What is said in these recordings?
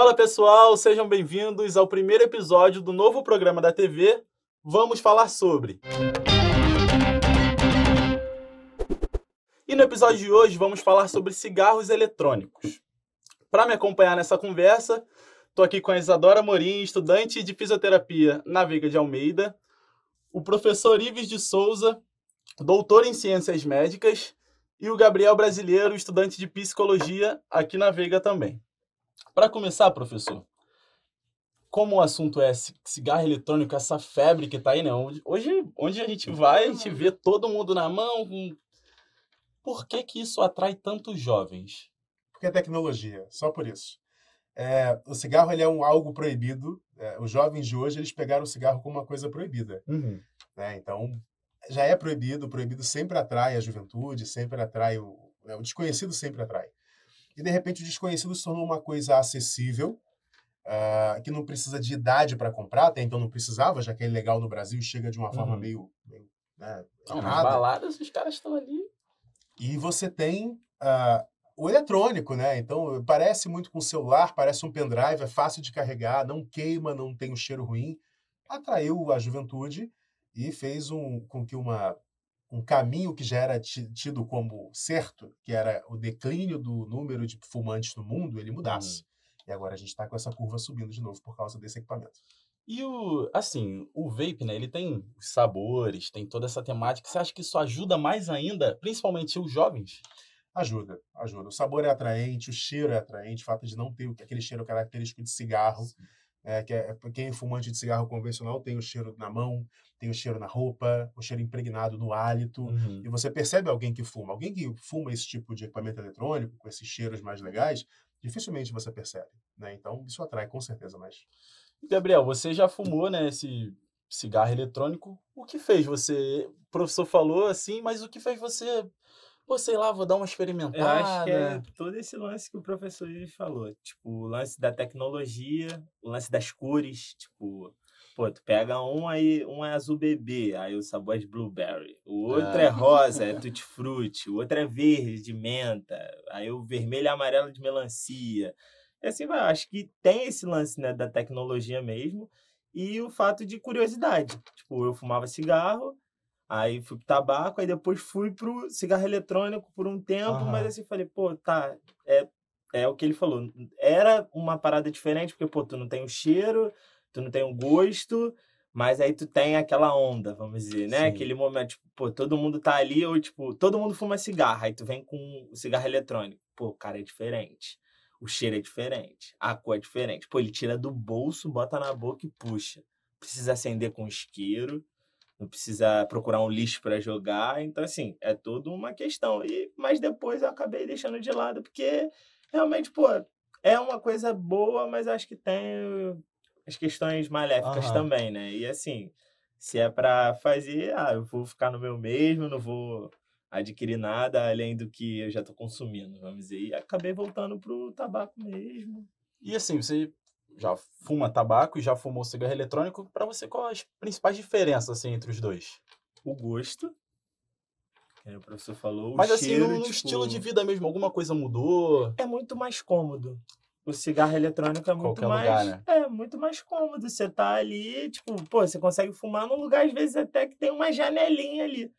Fala pessoal, sejam bem-vindos ao primeiro episódio do novo programa da TV. Vamos falar sobre. E no episódio de hoje vamos falar sobre cigarros eletrônicos. Para me acompanhar nessa conversa, estou aqui com a Isadora Morim, estudante de fisioterapia na Veiga de Almeida, o professor Ives de Souza, doutor em ciências médicas, e o Gabriel Brasileiro, estudante de psicologia aqui na Veiga também. Para começar, professor, como o assunto é cigarro eletrônico, essa febre que está aí, né? Hoje, onde a gente vai, a gente vê todo mundo na mão. Por que que isso atrai tantos jovens? Porque é tecnologia, só por isso. É, o cigarro ele é um algo proibido. É, os jovens de hoje eles pegaram o cigarro como uma coisa proibida. Uhum. Né? Então já é proibido, o proibido sempre atrai a juventude, sempre atrai o, né? o desconhecido sempre atrai. E, de repente, o desconhecido se tornou uma coisa acessível, uh, que não precisa de idade para comprar, até então não precisava, já que é legal no Brasil, chega de uma forma uhum. meio... meio né, é, baladas, os caras estão ali. E você tem... Uh, o eletrônico, né? Então, parece muito com o celular, parece um pendrive, é fácil de carregar, não queima, não tem um cheiro ruim. Atraiu a juventude e fez um, com que uma um caminho que já era tido como certo, que era o declínio do número de fumantes no mundo, ele mudasse. Hum. E agora a gente está com essa curva subindo de novo por causa desse equipamento. E o, assim, o vape, né, ele tem sabores, tem toda essa temática. Você acha que isso ajuda mais ainda, principalmente os jovens? Ajuda, ajuda. O sabor é atraente, o cheiro é atraente, o fato de não ter aquele cheiro característico de cigarro. Sim é, que é, é, quem é fumante de cigarro convencional tem o cheiro na mão, tem o cheiro na roupa, o cheiro impregnado no hálito. Uhum. E você percebe alguém que fuma. Alguém que fuma esse tipo de equipamento eletrônico, com esses cheiros mais legais, dificilmente você percebe. Né? Então, isso atrai com certeza mais. Gabriel, você já fumou né, esse cigarro eletrônico. O que fez você? O professor falou assim, mas o que fez você pô, sei lá, vou dar uma experimentada. Eu acho que é todo esse lance que o professor falou. Tipo, o lance da tecnologia, o lance das cores, tipo... Pô, tu pega um aí, um é azul bebê, aí o sabor é de blueberry. O outro ah. é rosa, é tutti frutti. O outro é verde, de menta. Aí o vermelho e amarelo de melancia. E assim vai. Acho que tem esse lance, né, da tecnologia mesmo. E o fato de curiosidade. Tipo, eu fumava cigarro, Aí fui pro tabaco, aí depois fui pro cigarro eletrônico por um tempo, uhum. mas assim, falei, pô, tá, é, é o que ele falou. Era uma parada diferente, porque, pô, tu não tem o cheiro, tu não tem o gosto, mas aí tu tem aquela onda, vamos dizer, né? Sim. Aquele momento, tipo, pô, todo mundo tá ali, ou tipo, todo mundo fuma cigarro, aí tu vem com o cigarro eletrônico. Pô, cara, é diferente. O cheiro é diferente, a cor é diferente. Pô, ele tira do bolso, bota na boca e puxa. Precisa acender com isqueiro não precisa procurar um lixo para jogar. Então, assim, é tudo uma questão. E, mas depois eu acabei deixando de lado, porque realmente, pô, é uma coisa boa, mas acho que tem as questões maléficas também, né? E assim, se é para fazer, ah, eu vou ficar no meu mesmo, não vou adquirir nada além do que eu já estou consumindo, vamos dizer. E acabei voltando pro tabaco mesmo. E assim, você já fuma tabaco e já fumou cigarro eletrônico, para você qual as principais diferenças assim entre os dois? O gosto. É, o professor falou. Mas assim, cheiro, assim, no tipo... estilo de vida mesmo, alguma coisa mudou? É muito mais cômodo. O cigarro eletrônico é muito Qualquer mais. Lugar, né? É muito mais cômodo. Você tá ali, tipo, pô, você consegue fumar num lugar, às vezes, até que tem uma janelinha ali.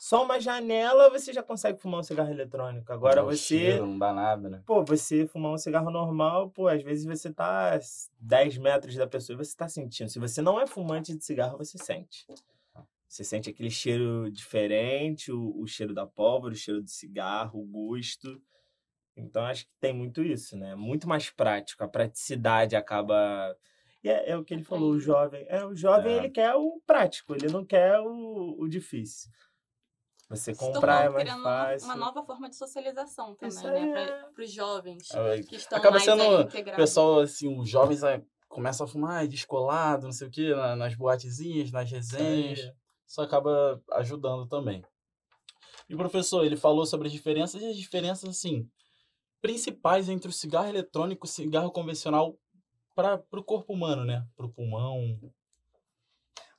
Só uma janela você já consegue fumar um cigarro eletrônico. Agora não, você. Cheiro, não dá nada, né? Pô, você fumar um cigarro normal, pô, às vezes você tá 10 metros da pessoa e você tá sentindo. Se você não é fumante de cigarro, você sente. Você sente aquele cheiro diferente, o, o cheiro da pólvora, o cheiro do cigarro, o gosto. Então acho que tem muito isso, né? Muito mais prático. A praticidade acaba. E é, é o que ele falou, o jovem. É, o jovem é. ele quer o prático, ele não quer o, o difícil. Você comprar é mais fácil. Uma nova forma de socialização também, Isso né? É... Para os jovens é. que estão Acaba mais sendo, integrados. pessoal, assim, os jovens né, começam a fumar descolado, não sei o quê, nas boatezinhas, nas resenhas. É. Isso acaba ajudando também. E o professor, ele falou sobre as diferenças e as diferenças, assim, principais entre o cigarro eletrônico e o cigarro convencional para o corpo humano, né? Para o pulmão.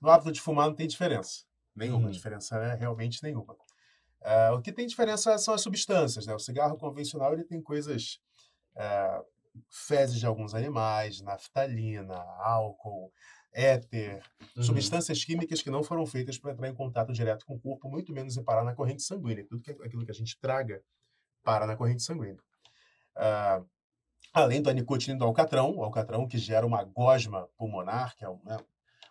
No hábito de fumar não tem diferença. Nenhuma. Uhum. diferença é realmente nenhuma. Uh, o que tem diferença são as substâncias, né? O cigarro convencional, ele tem coisas... Uh, fezes de alguns animais, naftalina, álcool, éter, uhum. substâncias químicas que não foram feitas para entrar em contato direto com o corpo, muito menos em parar na corrente sanguínea. Tudo que, é, aquilo que a gente traga para na corrente sanguínea. Uh, além da nicotina e do alcatrão, o alcatrão que gera uma gosma pulmonar, que é um, né,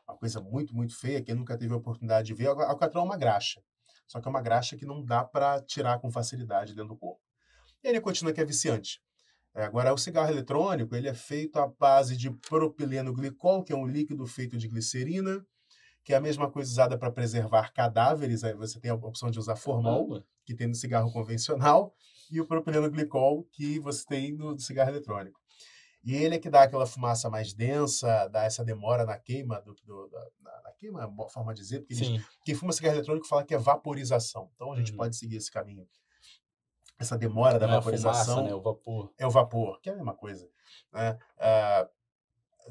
uma coisa muito, muito feia, quem nunca teve a oportunidade de ver, a alcatrão é uma graxa. Só que é uma graxa que não dá para tirar com facilidade dentro do corpo. E a nicotina que é viciante. É, agora, o cigarro eletrônico, ele é feito à base de propileno glicol, que é um líquido feito de glicerina, que é a mesma coisa usada para preservar cadáveres. Aí você tem a opção de usar formol, que tem no cigarro convencional, e o propileno glicol, que você tem no cigarro eletrônico. E ele é que dá aquela fumaça mais densa, dá essa demora na queima, do, do da, na, queima é uma forma de dizer, porque eles, quem fuma cigarro eletrônico fala que é vaporização. Então a gente uhum. pode seguir esse caminho. Essa demora da é vaporização. Fumaça, né? o vapor. É o vapor, que é a mesma coisa. Né? Ah,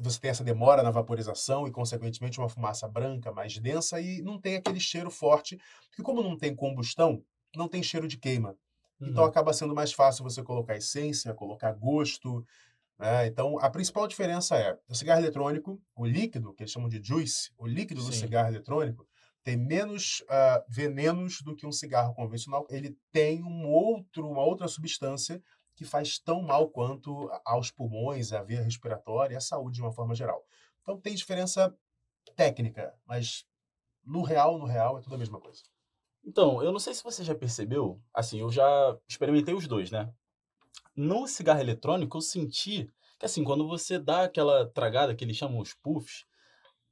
você tem essa demora na vaporização e, consequentemente, uma fumaça branca mais densa e não tem aquele cheiro forte, porque, como não tem combustão, não tem cheiro de queima. Então, uhum. Então acaba sendo mais fácil você colocar essência, colocar gosto, né, então, a principal diferença é, o cigarro eletrônico, o líquido, que eles chamam de juice, o líquido Sim. do cigarro eletrônico, tem menos uh, venenos do que um cigarro convencional. Ele tem um outro, uma outra substância que faz tão mal quanto aos pulmões, à via respiratória e à saúde de uma forma geral. Então, tem diferença técnica, mas no real, no real, é tudo a mesma coisa. Então, eu não sei se você já percebeu, assim, eu já experimentei os dois, né? no cigarro eletrônico, eu senti que, assim, quando você dá aquela tragada que eles chamam os puffs,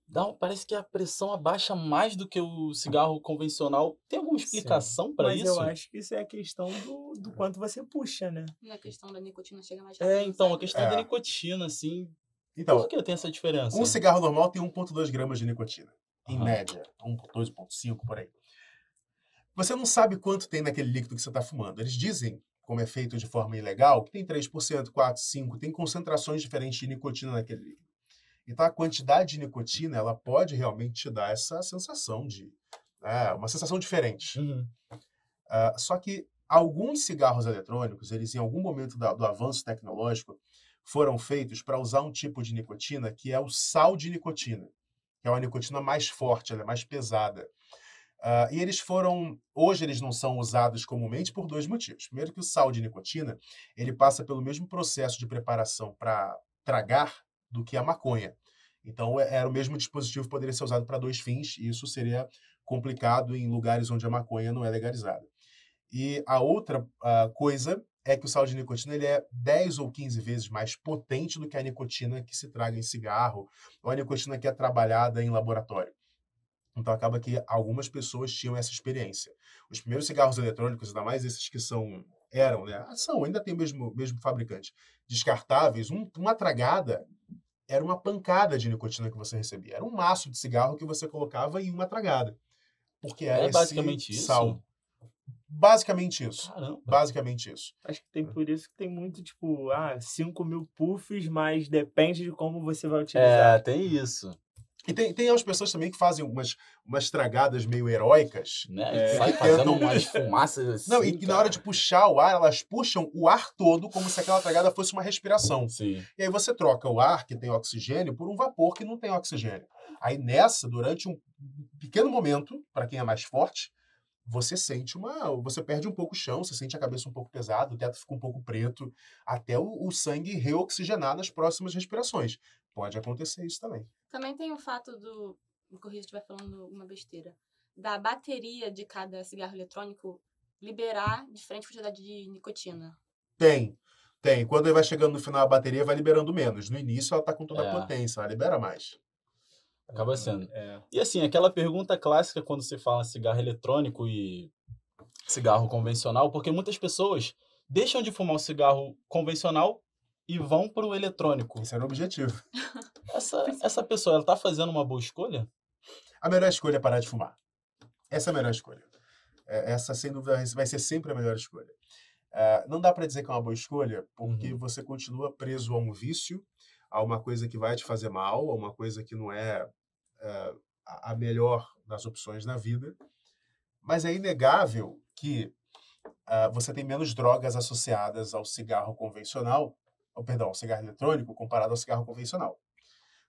dá, parece que a pressão abaixa mais do que o cigarro convencional. Tem alguma explicação para isso? Mas eu acho que isso é a questão do, do hum. quanto você puxa, né? Na é questão da nicotina chega mais é, rápido. É, então, a questão é. da nicotina, assim. Então, Por que tem essa diferença? Um cigarro normal tem 1,2 gramas de nicotina, em média. 1,2, 1,5 por aí. Você não sabe quanto tem naquele líquido que você está fumando. Eles dizem como é feito de forma ilegal, que tem 3%, 4%, 5%, tem concentrações diferentes de nicotina naquele líquido. Então, a quantidade de nicotina, ela pode realmente te dar essa sensação de... Né, uma sensação diferente. Uhum. Uh, só que alguns cigarros eletrônicos, eles em algum momento da, do avanço tecnológico, foram feitos para usar um tipo de nicotina que é o sal de nicotina, que é uma nicotina mais forte, ela é mais pesada. Uh, e eles foram, hoje eles não são usados comumente por dois motivos. Primeiro que o sal de nicotina, ele passa pelo mesmo processo de preparação para tragar do que a maconha. Então é, era o mesmo dispositivo poderia ser usado para dois fins e isso seria complicado em lugares onde a maconha não é legalizada. E a outra uh, coisa é que o sal de nicotina ele é 10 ou 15 vezes mais potente do que a nicotina que se traga em cigarro ou a nicotina que é trabalhada em laboratório. Então acaba que algumas pessoas tinham essa experiência. Os primeiros cigarros eletrônicos, ainda mais esses que são eram, né? Ah, são, ainda tem o mesmo, mesmo fabricante. Descartáveis, um, uma tragada era uma pancada de nicotina que você recebia. Era um maço de cigarro que você colocava em uma tragada. Porque era é basicamente esse sal. isso. Basicamente isso. Caramba. Basicamente isso. Acho que tem é. por isso que tem muito, tipo, ah, 5 mil puffs, mas depende de como você vai é, utilizar. É, tem isso. E tem, tem as pessoas também que fazem umas, umas tragadas meio heróicas. Né? É, sai fazendo umas fumaças assim. Não, e que na hora de puxar o ar, elas puxam o ar todo como se aquela tragada fosse uma respiração. Sim. E aí você troca o ar que tem oxigênio por um vapor que não tem oxigênio. Aí nessa, durante um pequeno momento, para quem é mais forte, você sente uma. Você perde um pouco o chão, você sente a cabeça um pouco pesada, o teto fica um pouco preto, até o, o sangue reoxigenar nas próximas respirações. Pode acontecer isso também. Também tem o fato do. Me corrija se estiver falando uma besteira. Da bateria de cada cigarro eletrônico liberar diferente quantidade de nicotina. Tem. Tem. Quando ele vai chegando no final, a bateria vai liberando menos. No início, ela está com toda é. a potência, ela libera mais. Acaba uhum, sendo. É. E assim, aquela pergunta clássica quando se fala em cigarro eletrônico e cigarro convencional, porque muitas pessoas deixam de fumar o cigarro convencional e vão para o eletrônico. Esse era o objetivo. Essa, é. essa pessoa, ela tá fazendo uma boa escolha? A melhor escolha é parar de fumar. Essa é a melhor escolha. É, essa, sem dúvida, vai ser sempre a melhor escolha. É, não dá para dizer que é uma boa escolha, porque uhum. você continua preso a um vício, a uma coisa que vai te fazer mal, a uma coisa que não é a melhor das opções na vida. Mas é inegável que ah, você tem menos drogas associadas ao cigarro convencional ou, oh, perdão, ao cigarro eletrônico comparado ao cigarro convencional.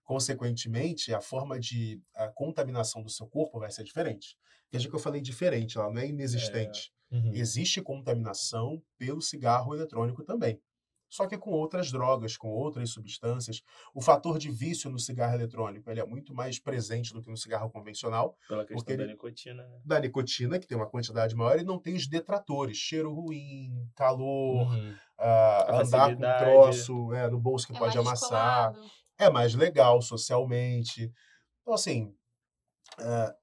Consequentemente, a forma de a contaminação do seu corpo vai ser diferente. Veja que eu falei diferente, ela não é inexistente. É. Uhum. Existe contaminação pelo cigarro eletrônico também. Só que com outras drogas, com outras substâncias, o fator de vício no cigarro eletrônico ele é muito mais presente do que no cigarro convencional. Pela questão ele, da nicotina. Né? Da nicotina, que tem uma quantidade maior, e não tem os detratores. Cheiro ruim, calor, uhum uh, andar com um troço é, no bolso que é pode amassar, descolado. é mais legal socialmente. Então, assim, uh,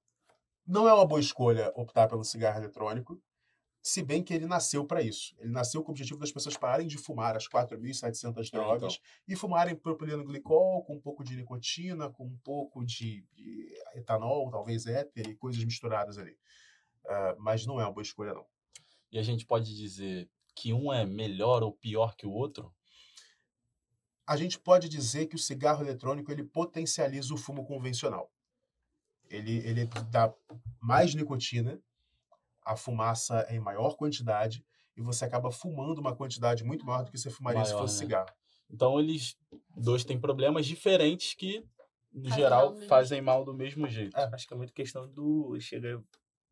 não é uma boa escolha optar pelo cigarro eletrônico, se bem que ele nasceu para isso. Ele nasceu com o objetivo das pessoas pararem de fumar as 4.700 drogas é, então. e fumarem propileno-glicol com um pouco de nicotina, com um pouco de, etanol, talvez éter e coisas misturadas ali. Uh, mas não é uma boa escolha, não. E a gente pode dizer que um é melhor ou pior que o outro? A gente pode dizer que o cigarro eletrônico ele potencializa o fumo convencional. Ele, ele dá mais nicotina, a fumaça é em maior quantidade e você acaba fumando uma quantidade muito maior do que você fumaria maior, se fosse né? cigarro. Então eles dois têm problemas diferentes que no Faz geral mal fazem mal do mesmo jeito. É. Acho que é muito questão do chega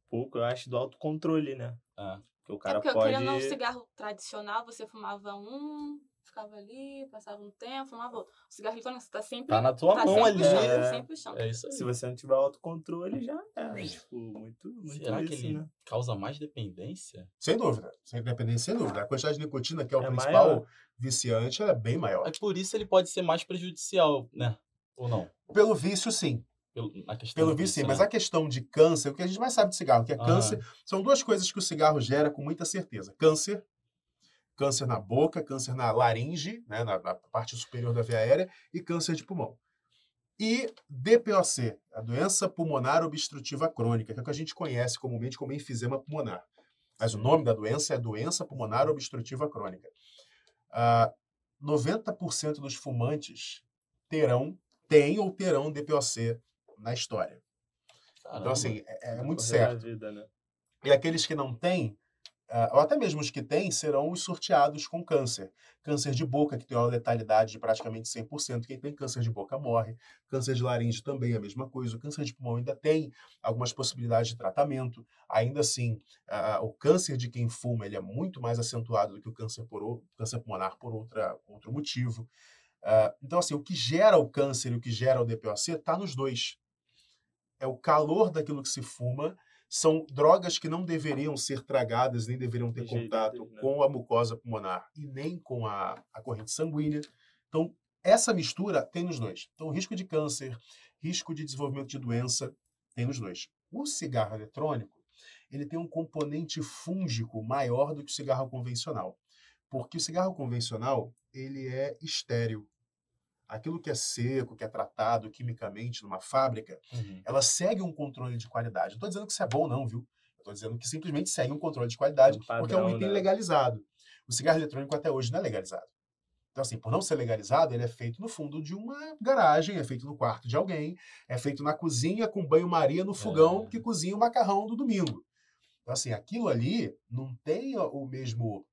pouco, eu acho, do autocontrole, né? É o é cara é porque pode... um cigarro tradicional, você fumava um, ficava ali, passava um tempo, fumava outro. O cigarro eletrônico, tá você tá sempre... Tá na tua tá mão ali. Chão, tá é... Né? Sempre chão. É isso aí. Se você não tiver autocontrole, já é. Tipo, muito, muito Será que ele né? causa mais dependência? Sem dúvida. Sem dependência, sem dúvida. A quantidade de nicotina, que é o é principal maior. viciante, é bem maior. É por isso ele pode ser mais prejudicial, né? Ou não? Pelo vício, sim. Pelo, Pelo sim. Mas né? a questão de câncer, o que a gente mais sabe de cigarro, que é ah. câncer, são duas coisas que o cigarro gera com muita certeza. Câncer, câncer na boca, câncer na laringe, né, na, na parte superior da via aérea, e câncer de pulmão. E DPOC, a doença pulmonar obstrutiva crônica, que é o que a gente conhece comumente como enfisema pulmonar. Mas o nome da doença é doença pulmonar obstrutiva crônica. Uh, ah, 90% dos fumantes terão, têm ou terão DPOC na história. Então, Caramba. Então, assim, é, é muito certo. Vida, né? E aqueles que não têm, uh, ou até mesmo os que têm, serão os sorteados com câncer. Câncer de boca, que tem uma letalidade de praticamente 100%. Quem tem câncer de boca morre. Câncer de laringe também é a mesma coisa. O câncer de pulmão ainda tem algumas possibilidades de tratamento. Ainda assim, uh, o câncer de quem fuma ele é muito mais acentuado do que o câncer, por, o câncer pulmonar por outra, outro motivo. Uh, então, assim, o que gera o câncer e o que gera o DPOC está nos dois é o calor daquilo que se fuma, são drogas que não deveriam ser tragadas, nem deveriam ter contato né? com a mucosa pulmonar e nem com a, a corrente sanguínea. Então, essa mistura tem nos dois. Então, risco de câncer, risco de desenvolvimento de doença, tem nos dois. O cigarro eletrônico, ele tem um componente fúngico maior do que o cigarro convencional. Porque o cigarro convencional, ele é estéreo aquilo que é seco, que é tratado quimicamente numa fábrica, uhum. ela segue um controle de qualidade. Não estou dizendo que isso é bom, não, viu? Estou dizendo que simplesmente segue um controle de qualidade, um padrão, porque é um item né? legalizado. O cigarro eletrônico até hoje não é legalizado. Então, assim, por não ser legalizado, ele é feito no fundo de uma garagem, é feito no quarto de alguém, é feito na cozinha com banho-maria no fogão é. que cozinha o macarrão do domingo. Então, assim, aquilo ali não tem o mesmo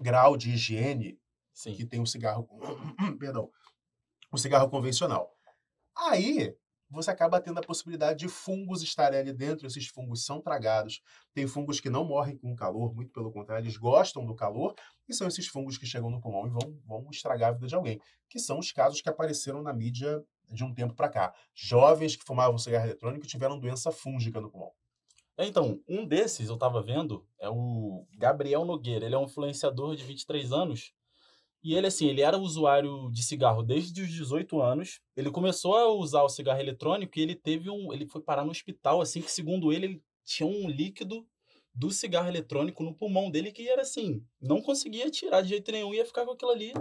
grau de higiene Sim. que tem um cigarro, perdão, um cigarro convencional. Aí você acaba tendo a possibilidade de fungos estarem ali dentro, esses fungos são tragados. Tem fungos que não morrem com o calor, muito pelo contrário, eles gostam do calor, e são esses fungos que chegam no pulmão e vão, vão estragar a vida de alguém, que são os casos que apareceram na mídia de um tempo para cá. Jovens que fumavam cigarro eletrônico tiveram doença fúngica no pulmão. Então, um desses eu estava vendo é o Gabriel Nogueira. Ele é um influenciador de 23 anos e ele, assim, ele era usuário de cigarro desde os 18 anos. Ele começou a usar o cigarro eletrônico e ele teve um. Ele foi parar no hospital, assim, que segundo ele, ele tinha um líquido do cigarro eletrônico no pulmão dele que era assim, não conseguia tirar de jeito nenhum, ia ficar com aquilo ali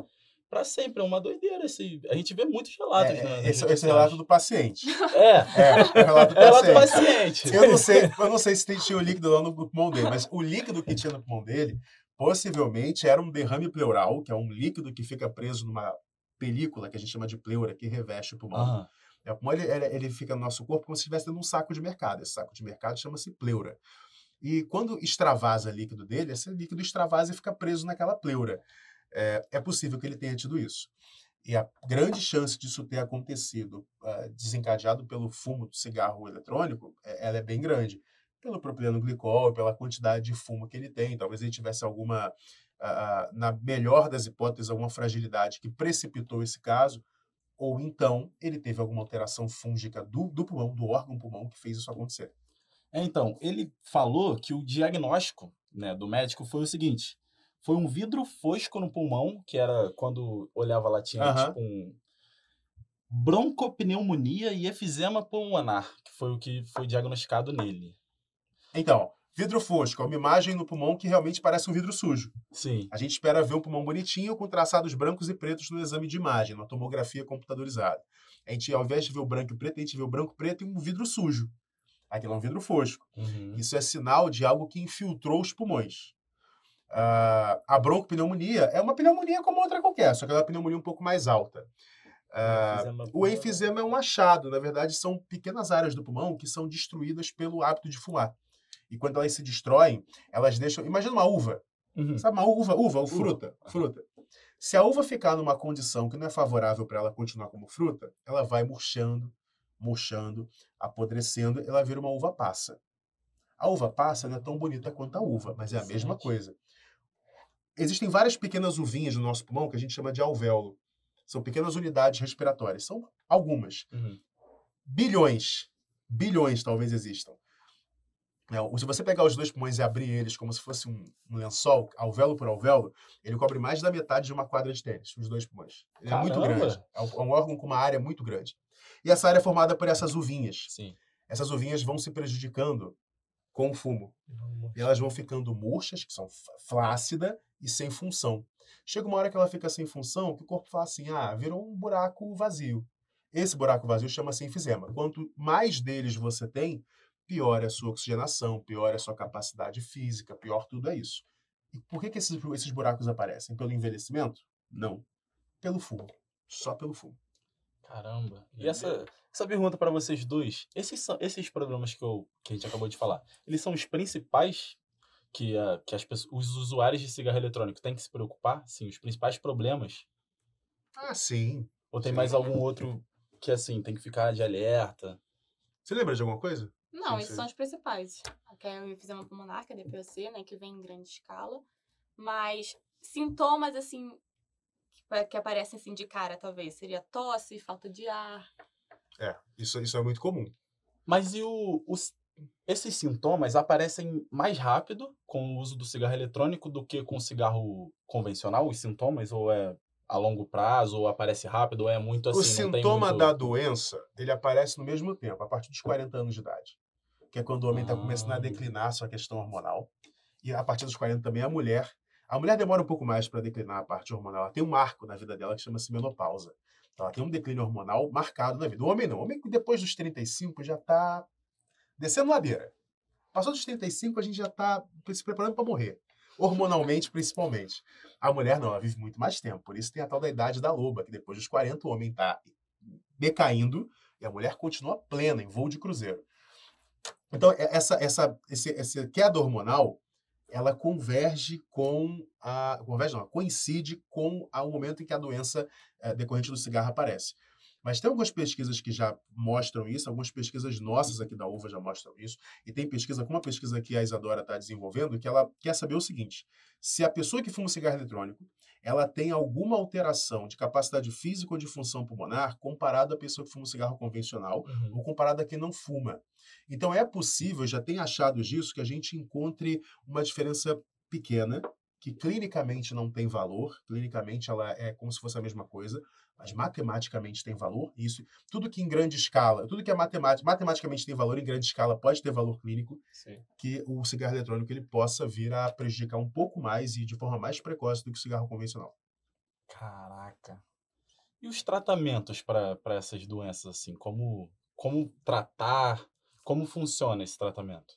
para sempre. É uma doideira. Esse, a gente vê muitos relatos. É, né, é, esse, é é relato do paciente. É. É, o relato do é paciente. Relato paciente. Eu não sei, eu não sei se tinha o líquido lá no pulmão dele, mas o líquido que tinha no pulmão dele Possivelmente era um derrame pleural, que é um líquido que fica preso numa película que a gente chama de pleura, que reveste o pulmão. Uhum. É, o pulmão ele, ele, fica no nosso corpo como se estivesse num saco de mercado. Esse saco de mercado chama-se pleura. E quando extravasa líquido dele, esse líquido extravasa e fica preso naquela pleura. É, é possível que ele tenha tido isso. E a grande chance disso ter acontecido uh, desencadeado pelo fumo do cigarro eletrônico, é, ela é bem grande pelo propileno glicol, pela quantidade de fumo que ele tem. Talvez ele tivesse alguma, na melhor das hipóteses, alguma fragilidade que precipitou esse caso, ou então ele teve alguma alteração fúngica do, do pulmão, do órgão pulmão, que fez isso acontecer. É, então, ele falou que o diagnóstico né, do médico foi o seguinte: foi um vidro fosco no pulmão, que era quando olhava lá tinha uhum. tipo um broncopneumonia e efizema pulmonar, que foi o que foi diagnosticado nele. Então, vidro fosco é uma imagem no pulmão que realmente parece um vidro sujo. Sim. A gente espera ver um pulmão bonitinho com traçados brancos e pretos no exame de imagem, na tomografia computadorizada. A gente, ao invés de ver o branco e o preto, a gente vê o branco preto e um vidro sujo. Aquilo é um vidro fosco. Uhum. Isso é sinal de algo que infiltrou os pulmões. Uh, a broncopneumonia é uma pneumonia como outra qualquer, só que é uma pneumonia um pouco mais alta. Uh, o enfisema é um achado, na verdade, são pequenas áreas do pulmão que são destruídas pelo hábito de fumar. E quando elas se destroem, elas deixam. Imagina uma uva. Uhum. Sabe, uma uva, uva, ou fruta, uhum. fruta. Se a uva ficar numa condição que não é favorável para ela continuar como fruta, ela vai murchando, murchando, apodrecendo, ela vira uma uva passa. A uva passa não é tão bonita quanto a uva, mas é a mesma coisa. Existem várias pequenas uvinhas no nosso pulmão que a gente chama de alvéolo. São pequenas unidades respiratórias, são algumas. Uhum. Bilhões, bilhões talvez existam. É, se você pegar os dois pulmões e abrir eles como se fosse um, um lençol, alvéolo por alvéolo, ele cobre mais da metade de uma quadra de tênis, os dois pulmões. Ele Caramba. é muito grande. É um, é um, órgão com uma área muito grande. E essa área é formada por essas uvinhas. Sim. Essas uvinhas vão se prejudicando com o fumo. E elas vão ficando murchas, que são flácida e sem função. Chega uma hora que ela fica sem função, que o corpo fala assim: ah, virou um buraco vazio. Esse buraco vazio chama-se enfisema. Quanto mais deles você tem, é a sua oxigenação, é a sua capacidade física, pior tudo é isso. E por que, que esses, esses buracos aparecem? Pelo envelhecimento? Não. Pelo fumo. Só pelo fumo. Caramba. E é. essa, essa pergunta para vocês dois, esses, são, esses problemas que, eu, que a gente acabou de falar, eles são os principais que, a, que as pessoas, os usuários de cigarro eletrônico têm que se preocupar? Sim, os principais problemas? Ah, sim. Ou tem sim. mais algum outro que, assim, tem que ficar de alerta? Você lembra de alguma coisa? Não, esses são os principais. eu fiz uma pulmonar, que é DPOC, né? Que vem em grande escala. Mas sintomas, assim, que aparecem assim de cara, talvez. Seria tosse, falta de ar. É, isso, isso é muito comum. Mas e o, os, esses sintomas aparecem mais rápido com o uso do cigarro eletrônico do que com o cigarro convencional, os sintomas? Ou é a longo prazo, ou aparece rápido, ou é muito assim? O sintoma muito... da doença, ele aparece no mesmo tempo, a partir dos 40 anos de idade que é quando o homem está começando a hum. declinar a sua questão hormonal. E a partir dos 40 também a mulher. A mulher demora um pouco mais para declinar a parte hormonal. Ela tem um marco na vida dela que chama-se menopausa. Então, ela tem um declínio hormonal marcado na vida. O homem não. O homem, depois dos 35, já está descendo ladeira. Passou dos 35, a gente já está se preparando para morrer. Hormonalmente, principalmente. A mulher não, ela vive muito mais tempo. Por isso tem a tal da idade da loba, que depois dos 40 o homem está decaindo e a mulher continua plena, em voo de cruzeiro. Então, é, essa, essa, esse, essa queda hormonal, ela converge com a. Converge não, coincide com o momento em que a doença é, decorrente do cigarro aparece. Mas tem algumas pesquisas que já mostram isso, algumas pesquisas nossas aqui da UVA já mostram isso, e tem pesquisa, como a pesquisa que a Isadora está desenvolvendo, que ela quer saber o seguinte: se a pessoa que fuma cigarro eletrônico ela tem alguma alteração de capacidade física ou de função pulmonar comparado à pessoa que fuma cigarro convencional uhum. ou comparado a quem não fuma. Então é possível, já tem achados disso, que a gente encontre uma diferença pequena, que clinicamente não tem valor, clinicamente ela é como se fosse a mesma coisa, mas matematicamente tem valor. Isso, tudo que em grande escala, tudo que é matemática, matematicamente tem valor em grande escala pode ter valor clínico, Sim. que o cigarro eletrônico ele possa vir a prejudicar um pouco mais e de forma mais precoce do que o cigarro convencional. Caraca. E os tratamentos para essas doenças assim, como como tratar como funciona esse tratamento?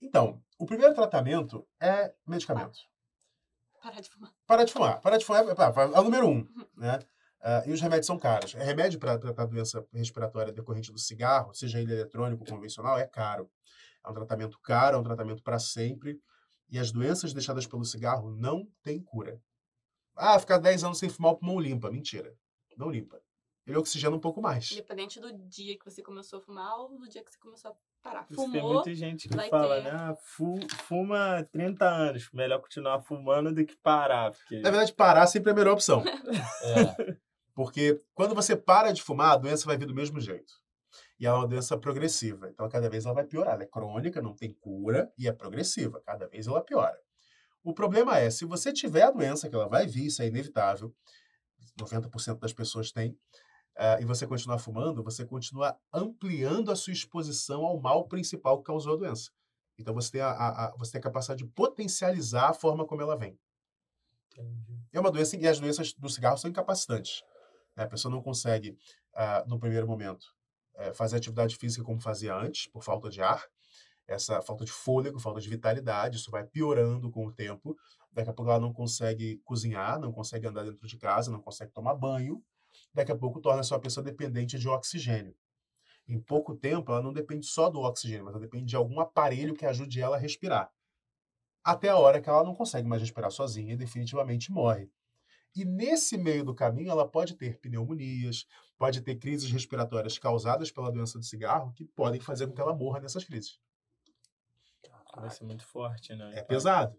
Então, o primeiro tratamento é medicamento. Parar de fumar. Parar de fumar. Parar de fumar é, é, é o número um, uhum. né? Uh, e os remédios são caros. É remédio para tratar doença respiratória decorrente do cigarro, seja ele eletrônico ou convencional, é caro. É um tratamento caro, é um tratamento para sempre. E as doenças deixadas pelo cigarro não têm cura. Ah, ficar 10 anos sem fumar o pulmão limpa. Mentira. Não limpa ele oxigena um pouco mais. Independente do dia que você começou a fumar ou do dia que você começou a parar. Fumou, tem muita gente que fala, ter... né? Ah, fuma 30 anos, melhor continuar fumando do que parar. Porque... Na verdade, parar sempre é a melhor opção. é. Porque quando você para de fumar, a doença vai vir do mesmo jeito. E é uma doença progressiva. Então, cada vez ela vai piorar. Ela é crônica, não tem cura e é progressiva. Cada vez ela piora. O problema é, se você tiver a doença, que ela vai vir, isso é inevitável, 90% das pessoas têm, uh, e você continuar fumando, você continua ampliando a sua exposição ao mal principal que causou a doença. Então você tem a, a, a, você tem a capacidade de potencializar a forma como ela vem. Entendi. É uma doença e as doenças do cigarro são incapacitantes. Né? A pessoa não consegue, uh, no primeiro momento, uh, fazer atividade física como fazia antes, por falta de ar. Essa falta de fôlego, falta de vitalidade, isso vai piorando com o tempo. Daqui a pouco ela não consegue cozinhar, não consegue andar dentro de casa, não consegue tomar banho daqui a pouco torna-se uma pessoa dependente de oxigênio. Em pouco tempo, ela não depende só do oxigênio, mas ela depende de algum aparelho que ajude ela a respirar. Até a hora que ela não consegue mais respirar sozinha e definitivamente morre. E nesse meio do caminho, ela pode ter pneumonias, pode ter crises respiratórias causadas pela doença do cigarro, que podem fazer com que ela morra nessas crises. Vai ser muito forte, né? É pesado.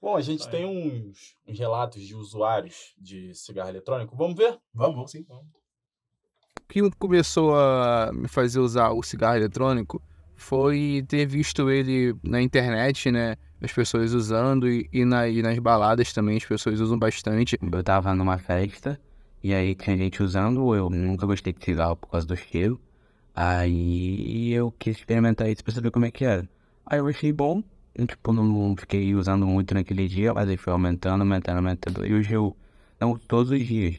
Bom, a gente tá tem uns, uns, relatos de usuários de cigarro eletrônico. Vamos ver? Vamos, vamos sim. O que começou a me fazer usar o cigarro eletrônico foi ter visto ele na internet, né? As pessoas usando e, e, na, e nas baladas também as pessoas usam bastante. Eu tava numa festa e aí tinha gente usando. Eu nunca gostei de cigarro por causa do cheiro. Aí eu quis experimentar isso pra saber como é que era. Aí eu achei bom, tipo, não fiquei usando muito naquele dia, mas aí foi aumentando, aumentando, aumentando. E hoje eu não todos os dias,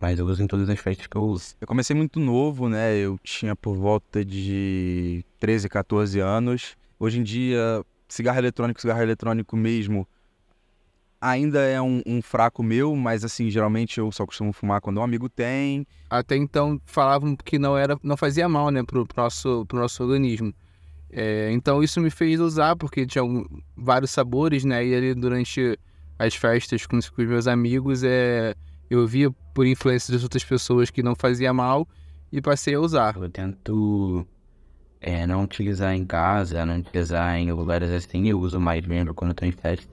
mas eu uso em todas as festas que eu uso. Eu comecei muito novo, né? Eu tinha por volta de 13, 14 anos. Hoje em dia, cigarro eletrônico, cigarro eletrônico mesmo, ainda é um, um, fraco meu, mas assim, geralmente eu só costumo fumar quando um amigo tem. Até então falavam que não era, não fazia mal, né, pro, pro, nosso, pro nosso organismo. É, então isso me fez usar, porque tinha vários sabores, né? E ali durante as festas com, com os meus amigos, é, eu via por influência das outras pessoas que não fazia mal e passei a usar. Eu tento é, não utilizar em casa, não utilizar em lugares assim, eu uso mais mesmo quando estou em festa,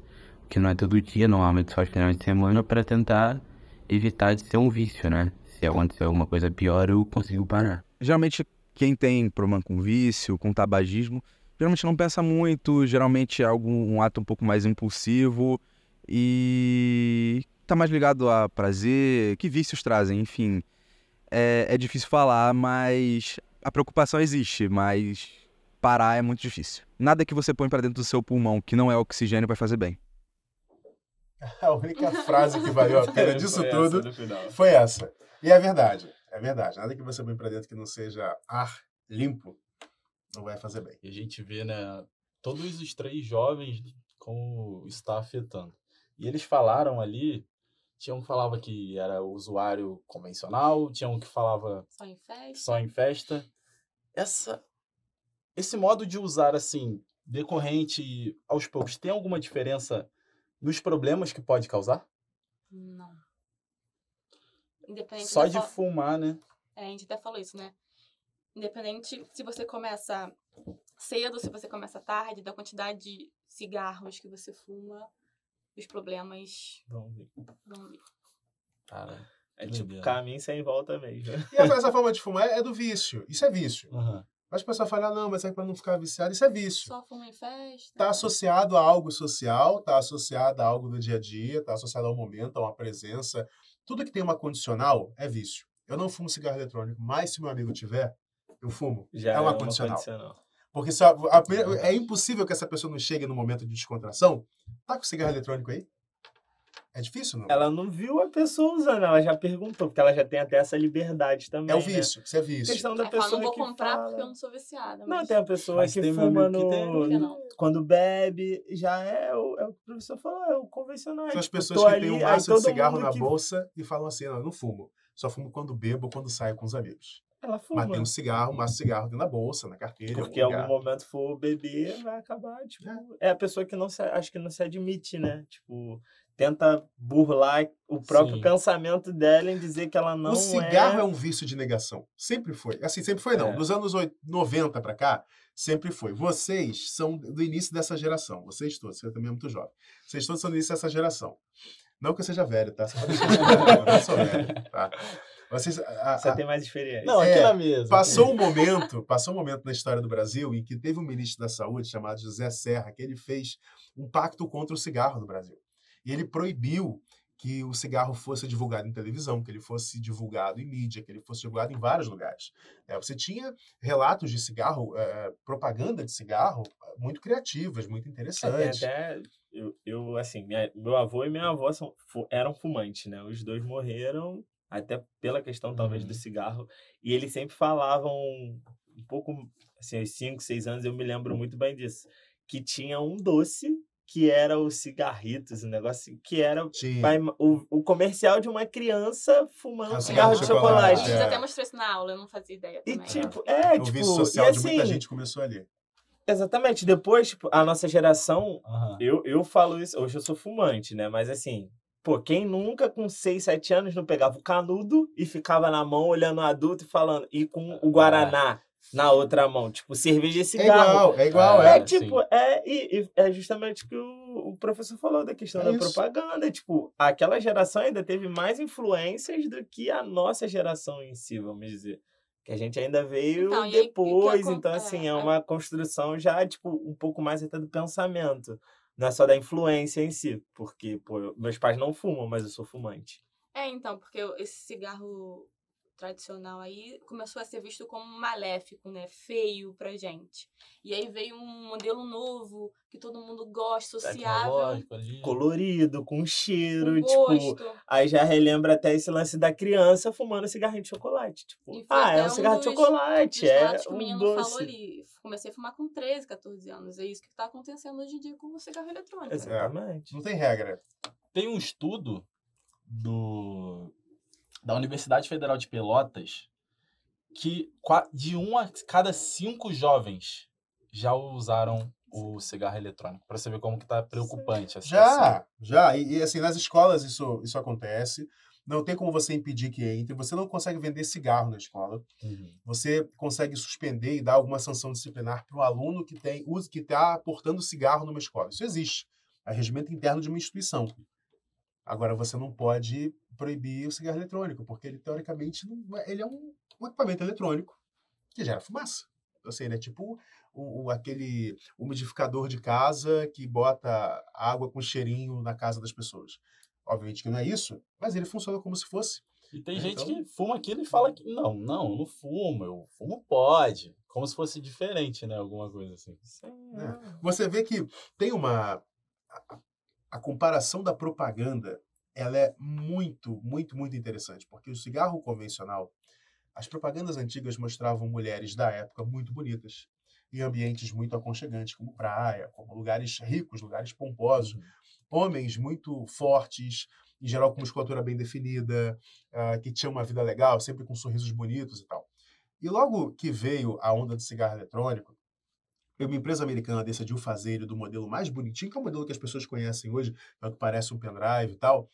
que não é todo dia, normalmente só final de semana, para tentar evitar de ser um vício, né? Se acontecer alguma coisa pior, eu consigo parar. Geralmente, quem tem problema com vício, com tabagismo, geralmente não pensa muito, geralmente é algum um ato um pouco mais impulsivo e tá mais ligado a prazer, que vícios trazem, enfim. É, é difícil falar, mas a preocupação existe, mas parar é muito difícil. Nada que você põe para dentro do seu pulmão que não é oxigênio vai fazer bem. A única frase que valeu a pena disso tudo foi essa. E é verdade. É verdade. Nada que você põe para dentro que não seja ar limpo não vai fazer bem. E a gente vê, né, todos os três jovens como está afetando. E eles falaram ali, tinha um que falava que era usuário convencional, tinha um que falava só em festa. Só em festa. Essa esse modo de usar assim, decorrente aos poucos, tem alguma diferença nos problemas que pode causar? Não. Independente Só de fumar, né? É, a gente até falou isso, né? Independente se você começa cedo, se você começa tarde, da quantidade de cigarros que você fuma, os problemas vão vir. Vão vir. Cara. É tipo caminho sem volta mesmo. E essa, forma de fumar é, é do vício. Isso é vício. Uhum. As pessoas falam, ah, não, mas é para não ficar viciado. Isso é vício. Só fuma em festa. Está associado a algo social, está associado a algo do dia a dia, está associado ao momento, a uma presença. Tudo que tem uma condicional é vício. Eu não fumo cigarro eletrônico, mas se meu amigo tiver, eu fumo. Já é uma, é uma condicional. Porque a, a, é. é impossível que essa pessoa não chegue no momento de descontração. Tá com cigarro eletrônico aí? É difícil, não? Ela não viu a pessoa usando, ela já perguntou, porque ela já tem até essa liberdade também. É o né? vício, né? isso é vício. questão da pessoa. Eu não vou comprar fala... porque eu não sou viciada. Mas... Não, tem a pessoa mas que fuma no... que tem... quando bebe, já é, é o, é o que o professor falou, é o convencional. São as pessoas que têm um maço de cigarro na que... bolsa e falam assim: não, eu não fumo. Só fumo quando bebo ou quando saio com os amigos. Ela fuma. Mas tem um cigarro, um maço de cigarro da bolsa, na carteira. Porque em algum, algum momento for beber, vai acabar, tipo. É. é, a pessoa que não se, acho que não se admite, né? Tipo, tenta burlar o próprio Sim. pensamento dela em dizer que ela não O cigarro é... é um vício de negação. Sempre foi. Assim, sempre foi não. É. Dos anos 90 para cá, sempre foi. Vocês são do início dessa geração. Vocês todos, você também é muito jovem. Vocês todos são do início dessa geração. Não que eu seja velho, tá? Você pode velho, não sou velho, tá? Vocês, a, a... Você tem mais experiência. Não, aqui é, na mesa. Passou um momento, passou um momento na história do Brasil em que teve um ministro da Saúde chamado José Serra, que ele fez um pacto contra o cigarro no Brasil. E ele proibiu que o cigarro fosse divulgado em televisão, que ele fosse divulgado em mídia, que ele fosse divulgado em vários lugares. É, você tinha relatos de cigarro, é, é propaganda de cigarro, é, muito criativas, muito é, interessantes. Até, até eu, eu, assim, minha, meu avô e minha avó são, eram fumantes, né? Os dois morreram, até pela questão, talvez, do uhum. cigarro. E eles sempre falavam, um pouco, assim, aos 5, 6 anos, eu me lembro muito bem disso, que tinha um doce que era o cigarritos, o um negócio assim, que era o, o, comercial de uma criança fumando ah, cigarro de chocolate. chocolate. É. até mostrou isso na aula, eu não fazia ideia. Também. E tipo, é, é tipo, o vício tipo, social e, assim, de muita assim gente começou ali. Exatamente. Depois, tipo, a nossa geração, eu, eu falo isso, hoje eu sou fumante, né? Mas assim, pô, quem nunca com 6, 7 anos não pegava o canudo e ficava na mão olhando o adulto e falando, e com o Guaraná na outra mão. Tipo, cerveja e é cigarro. É igual, é igual. É, é, é tipo, é, e, é justamente que o, o professor falou da questão é da isso. propaganda. Tipo, aquela geração ainda teve mais influências do que a nossa geração em si, vamos dizer. Que a gente ainda veio então, depois. E, e então, é, assim, é uma construção já, tipo, um pouco mais até do pensamento. Não é só da influência em si. Porque, pô, meus pais não fumam, mas eu sou fumante. É, então, porque esse cigarro tradicional aí começou a ser visto como maléfico, né? Feio pra gente. E aí veio um modelo novo, que todo mundo gosta, sociável. Colorido, com cheiro, com tipo. Aí já relembra até esse lance da criança fumando cigarrinho de chocolate. Tipo, ah, é um, cigarro de chocolate. Dos é que o menino doce. falou ali. Comecei a fumar com 13, 14 anos. É isso que tá acontecendo hoje em dia com o cigarro eletrônico. Exatamente. É. Não tem regra. Tem um estudo do da Universidade Federal de Pelotas que de um a cada cinco jovens já usaram o cigarro eletrônico para você ver como que tá preocupante essa assim, já situação. já e, e, assim nas escolas isso isso acontece não tem como você impedir que entre você não consegue vender cigarro na escola uhum. você consegue suspender e dar alguma sanção disciplinar para o aluno que tem uso que está portando cigarro numa escola isso existe é regimento interno de uma instituição Agora, você não pode proibir o cigarro eletrônico, porque ele, teoricamente, não, ele é um, um equipamento eletrônico que gera fumaça. Assim, é Tipo o, o, aquele umidificador de casa que bota água com cheirinho na casa das pessoas. Obviamente que não é isso, mas ele funciona como se fosse. E tem né? gente então que fuma aquilo e fala que não, não, não fumo, eu fumo pode. Como se fosse diferente, né? Alguma coisa assim. É. é você vê que tem uma a comparação da propaganda ela é muito, muito, muito interessante, porque o cigarro convencional, as propagandas antigas mostravam mulheres da época muito bonitas, em ambientes muito aconchegantes, como praia, como lugares ricos, lugares pomposos, uhum. homens muito fortes, em geral com musculatura bem definida, uh, que tinham uma vida legal, sempre com sorrisos bonitos e tal. E logo que veio a onda do cigarro eletrônico, uma empresa americana decidiu fazer ele do modelo mais bonitinho, que é o modelo que as pessoas conhecem hoje, é o que parece um pendrive e tal.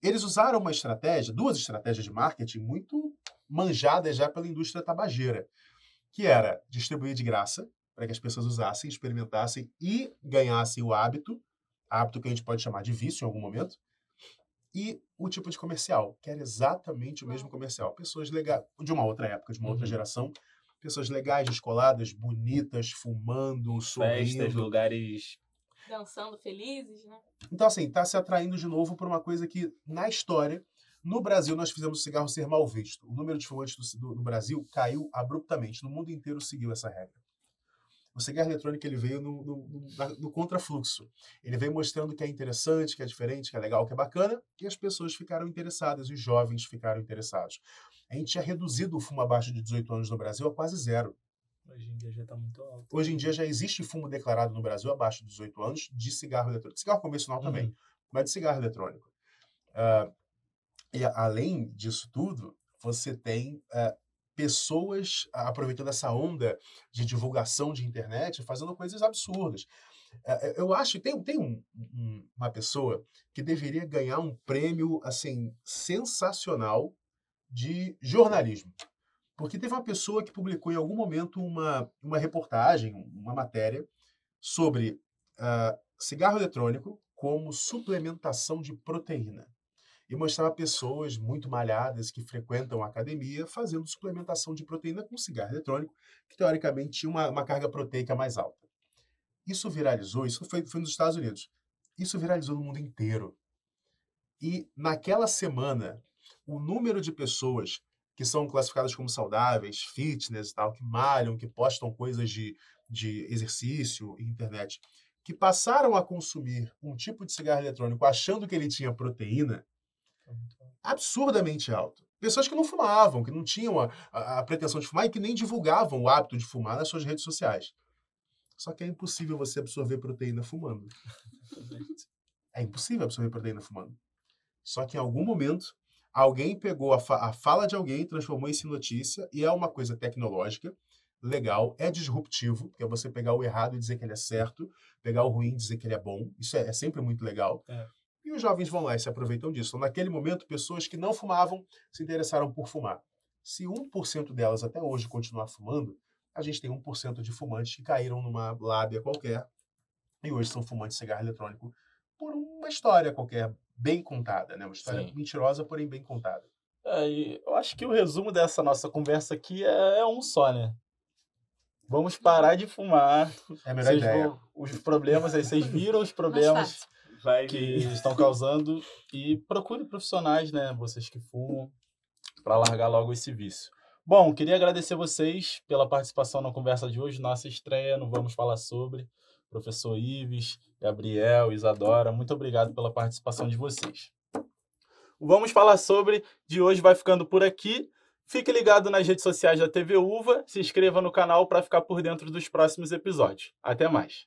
Eles usaram uma estratégia, duas estratégias de marketing muito manjadas já pela indústria tabageira, que era distribuir de graça para que as pessoas usassem, experimentassem e ganhassem o hábito, hábito que a gente pode chamar de vício em algum momento, e o tipo de comercial, que era exatamente o mesmo comercial. Pessoas legais, de uma outra época, de uma outra uhum. geração, pessoas legais, descoladas, bonitas, fumando, sorrindo. Festas, lugares dançando felizes, né? Então, assim, está se atraindo de novo por uma coisa que, na história, no Brasil nós fizemos o cigarro ser mal visto. O número de fumantes do, do, do Brasil caiu abruptamente. No mundo inteiro seguiu essa regra. O cigarro eletrônico ele veio no, no, no, no contrafluxo. Ele veio mostrando que é interessante, que é diferente, que é legal, que é bacana, e as pessoas ficaram interessadas, os jovens ficaram interessados. A gente tinha reduzido o fumo abaixo de 18 anos no Brasil a quase zero. Hoje em dia já está muito alto. Hoje em dia já existe fumo declarado no Brasil abaixo de 18 anos de cigarro eletrônico. Cigarro convencional também, uhum. mas de cigarro eletrônico. Uh, e além disso tudo, você tem uh, pessoas aproveitando essa onda de divulgação de internet, fazendo coisas absurdas. É, é, eu acho que tem, tem um, uma pessoa que deveria ganhar um prêmio assim sensacional de jornalismo. Porque teve uma pessoa que publicou em algum momento uma, uma reportagem, uma matéria, sobre uh, cigarro eletrônico como suplementação de proteína e mostrar pessoas muito malhadas que frequentam a academia fazendo suplementação de proteína com cigarro eletrônico, que teoricamente tinha uma, uma carga proteica mais alta. Isso viralizou, isso foi, foi nos Estados Unidos. Isso viralizou no mundo inteiro. E naquela semana, o número de pessoas que são classificadas como saudáveis, fitness e tal, que malham, que postam coisas de, de exercício e internet, que passaram a consumir um tipo de cigarro eletrônico achando que ele tinha proteína, absurdamente alto. Pessoas que não fumavam, que não tinham a, a, a, pretensão de fumar e que nem divulgavam o hábito de fumar nas suas redes sociais. Só que é impossível você absorver proteína fumando. É impossível absorver proteína fumando. Só que em algum momento, alguém pegou a, fa a fala de alguém, transformou isso em notícia, e é uma coisa tecnológica, legal, é disruptivo, que é você pegar o errado e dizer que ele é certo, pegar o ruim e dizer que ele é bom. Isso é, é sempre muito legal. É. E os jovens vão lá e se aproveitam disso. Então, naquele momento, pessoas que não fumavam se interessaram por fumar. Se 1% delas até hoje continuar fumando, a gente tem 1% de fumantes que caíram numa lábia qualquer e hoje são fumantes de cigarro eletrônico por uma história qualquer bem contada, né? Uma história Sim. mentirosa, porém bem contada. É, eu acho que o resumo dessa nossa conversa aqui é, é um só, né? Vamos parar de fumar. É a melhor vocês ideia. Vão, os problemas aí, vocês viram os problemas Vai que vir. estão causando e procure profissionais, né? Vocês que fumam, para largar logo esse vício. Bom, queria agradecer vocês pela participação na conversa de hoje, nossa estreia, não vamos falar sobre. Professor Ives, Gabriel, Isadora, muito obrigado pela participação de vocês. Vamos Falar Sobre de hoje vai ficando por aqui. Fique ligado nas redes sociais da TV Uva, se inscreva no canal para ficar por dentro dos próximos episódios. Até mais!